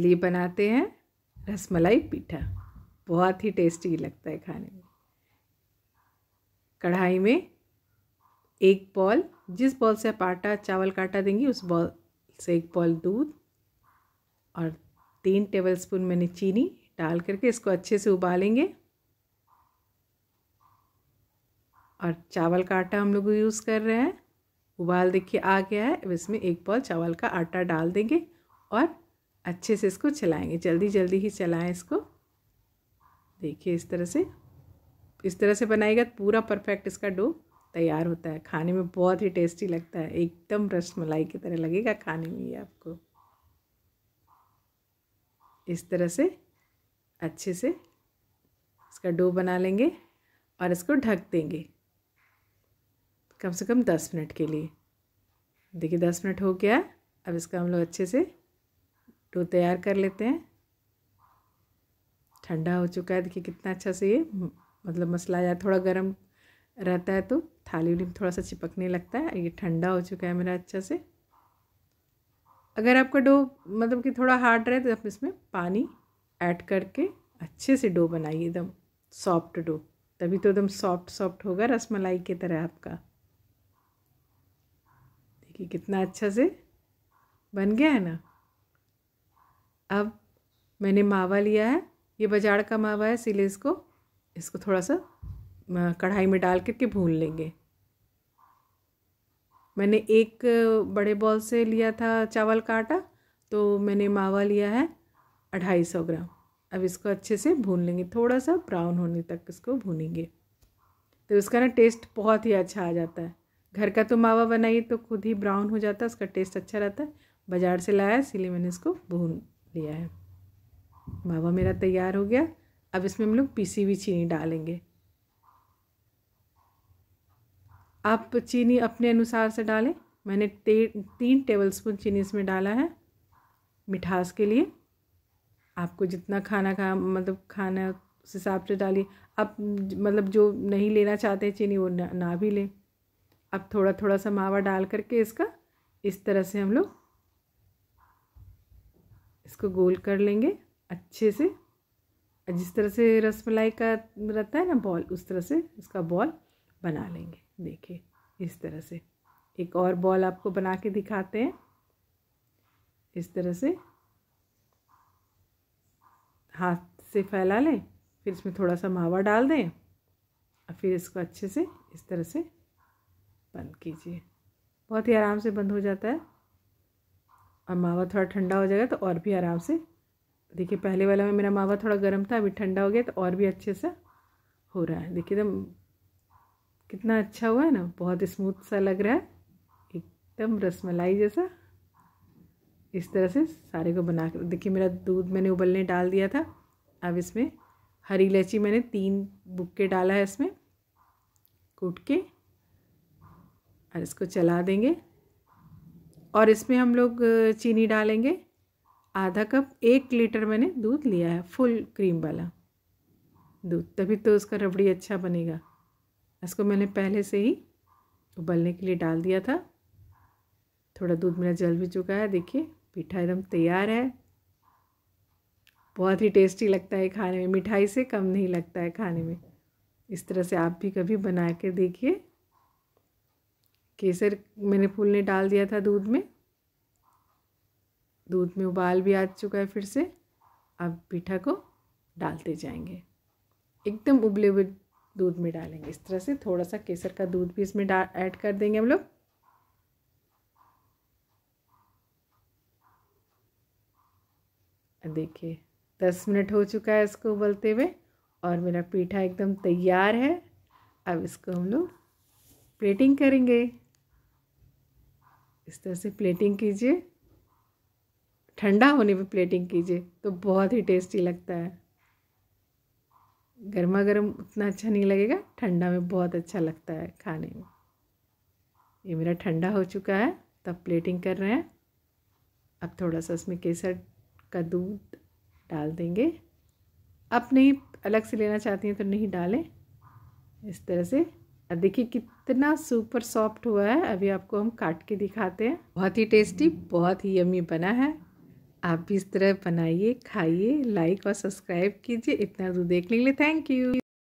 चलिए बनाते हैं रसमलाई पीठा बहुत ही टेस्टी लगता है खाने में कढ़ाई में एक बॉल जिस बॉल से आप आटा चावल काटा देंगे देंगी उस बॉल से एक बॉल दूध और तीन टेबल स्पून मैंने चीनी डाल करके इसको अच्छे से उबालेंगे और चावल का आटा हम लोग यूज़ कर रहे हैं उबाल देखिए आ गया है अब इसमें एक बॉल चावल का आटा डाल देंगे और अच्छे से इसको चलाएंगे जल्दी जल्दी ही चलाएं इसको देखिए इस तरह से इस तरह से बनाएगा तो पूरा परफेक्ट इसका डो तैयार होता है खाने में बहुत ही टेस्टी लगता है एकदम रस मलाई की तरह लगेगा खाने में ये आपको इस तरह से अच्छे से इसका डो बना लेंगे और इसको ढक देंगे कम से कम दस मिनट के लिए देखिए दस मिनट हो गया अब इसका हम लोग अच्छे से डो तो तैयार कर लेते हैं ठंडा हो चुका है देखिए कितना अच्छा से ये मतलब मसला या थोड़ा गर्म रहता है तो थाली उली में थोड़ा सा चिपकने लगता है ये ठंडा हो चुका है मेरा अच्छा से अगर आपका डो मतलब कि थोड़ा हार्ड रहे तो आप इसमें पानी ऐड करके अच्छे से डो बनाइए एकदम सॉफ्ट डो तभी तो एकदम सॉफ्ट सॉफ्ट होगा रसमलाई की तरह आपका देखिए कितना अच्छा से बन गया है ना अब मैंने मावा लिया है ये बाजार का मावा है इसीलिए इसको इसको थोड़ा सा कढ़ाई में डाल करके भून लेंगे मैंने एक बड़े बॉल से लिया था चावल का आटा तो मैंने मावा लिया है अढ़ाई सौ ग्राम अब इसको अच्छे से भून लेंगे थोड़ा सा ब्राउन होने तक इसको भूनेंगे तो इसका ना टेस्ट बहुत ही अच्छा आ जाता है घर का तो मावा बनाइए तो खुद ही ब्राउन हो जाता है उसका टेस्ट अच्छा रहता है बाज़ार से लाया इसीलिए मैंने इसको भून लिया है मावा मेरा तैयार हो गया अब इसमें हम लोग पीसी हुई चीनी डालेंगे आप चीनी अपने अनुसार से डालें मैंने ते, तीन टेबलस्पून चीनी इसमें डाला है मिठास के लिए आपको जितना खाना खा मतलब खाना उस हिसाब से डालिए अब मतलब जो नहीं लेना चाहते चीनी वो ना, ना भी लें अब थोड़ा थोड़ा सा मावा डाल करके इसका इस तरह से हम लोग इसको गोल कर लेंगे अच्छे से जिस तरह से रसमलाई का रहता है ना बॉल उस तरह से उसका बॉल बना लेंगे देखिए इस तरह से एक और बॉल आपको बना के दिखाते हैं इस तरह से हाथ से फैला लें फिर इसमें थोड़ा सा मावा डाल दें और फिर इसको अच्छे से इस तरह से बंद कीजिए बहुत ही आराम से बंद हो जाता है और मावा थोड़ा ठंडा हो जाएगा तो और भी आराम से देखिए पहले वाला में मेरा मावा थोड़ा गर्म था अभी ठंडा हो गया तो और भी अच्छे से हो रहा है देखिए एकदम कितना अच्छा हुआ है ना बहुत स्मूथ सा लग रहा है एकदम रसमलाई जैसा इस तरह से सारे को बना कर देखिए मेरा दूध मैंने उबलने डाल दिया था अब इसमें हरी इलायची मैंने तीन बुक के डाला है इसमें कूट के और इसको चला देंगे और इसमें हम लोग चीनी डालेंगे आधा कप एक लीटर मैंने दूध लिया है फुल क्रीम वाला दूध तभी तो उसका रबड़ी अच्छा बनेगा इसको मैंने पहले से ही उबलने के लिए डाल दिया था थोड़ा दूध मेरा जल भी चुका है देखिए पीठा एकदम तैयार है बहुत ही टेस्टी लगता है खाने में मिठाई से कम नहीं लगता है खाने में इस तरह से आप भी कभी बना के देखिए केसर मैंने फूलने डाल दिया था दूध में दूध में उबाल भी आ चुका है फिर से अब पीठा को डालते जाएंगे एकदम उबले हुए दूध में डालेंगे इस तरह से थोड़ा सा केसर का दूध भी इसमें ऐड कर देंगे हम लोग देखिए दस मिनट हो चुका है इसको उबलते हुए और मेरा पीठा एकदम तैयार है अब इसको हम लोग प्लेटिंग करेंगे इस तरह से प्लेटिंग कीजिए ठंडा होने पे प्लेटिंग कीजिए तो बहुत ही टेस्टी लगता है गर्मा गर्म उतना अच्छा नहीं लगेगा ठंडा में बहुत अच्छा लगता है खाने में ये मेरा ठंडा हो चुका है तब प्लेटिंग कर रहे हैं अब थोड़ा सा उसमें केसर का दूध डाल देंगे आप नहीं अलग से लेना चाहती हैं तो नहीं डालें इस तरह से अब देखिए कि इतना सुपर सॉफ्ट हुआ है अभी आपको हम काट के दिखाते हैं बहुत ही टेस्टी बहुत ही यमी बना है आप भी इस तरह बनाइए खाइए लाइक और सब्सक्राइब कीजिए इतना दूर देखने के लिए थैंक यू